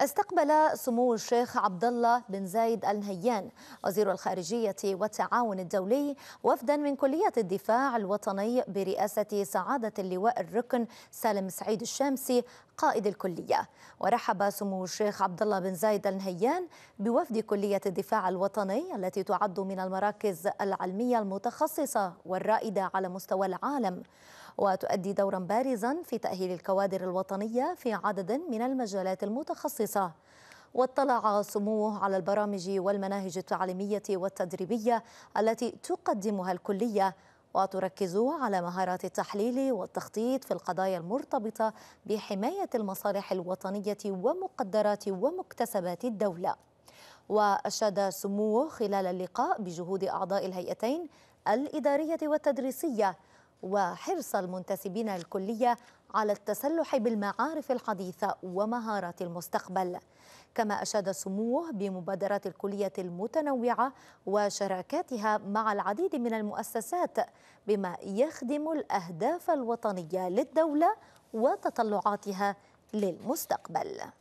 استقبل سمو الشيخ عبد الله بن زايد ال نهيان وزير الخارجية والتعاون الدولي وفدا من كلية الدفاع الوطني برئاسة سعادة اللواء الركن سالم سعيد الشامسي قائد الكلية ورحب سمو الشيخ عبد الله بن زايد النهيان بوفد كلية الدفاع الوطني التي تعد من المراكز العلمية المتخصصة والرائدة على مستوى العالم وتؤدي دورا بارزا في تأهيل الكوادر الوطنية في عدد من المجالات المتخصصة واطلع سموه على البرامج والمناهج التعليمية والتدريبية التي تقدمها الكلية وتركز على مهارات التحليل والتخطيط في القضايا المرتبطة بحماية المصالح الوطنية ومقدرات ومكتسبات الدولة وأشاد سموه خلال اللقاء بجهود أعضاء الهيئتين الإدارية والتدريسية وحرص المنتسبين للكلية على التسلح بالمعارف الحديثة ومهارات المستقبل كما أشاد سموه بمبادرات الكلية المتنوعة وشراكاتها مع العديد من المؤسسات بما يخدم الأهداف الوطنية للدولة وتطلعاتها للمستقبل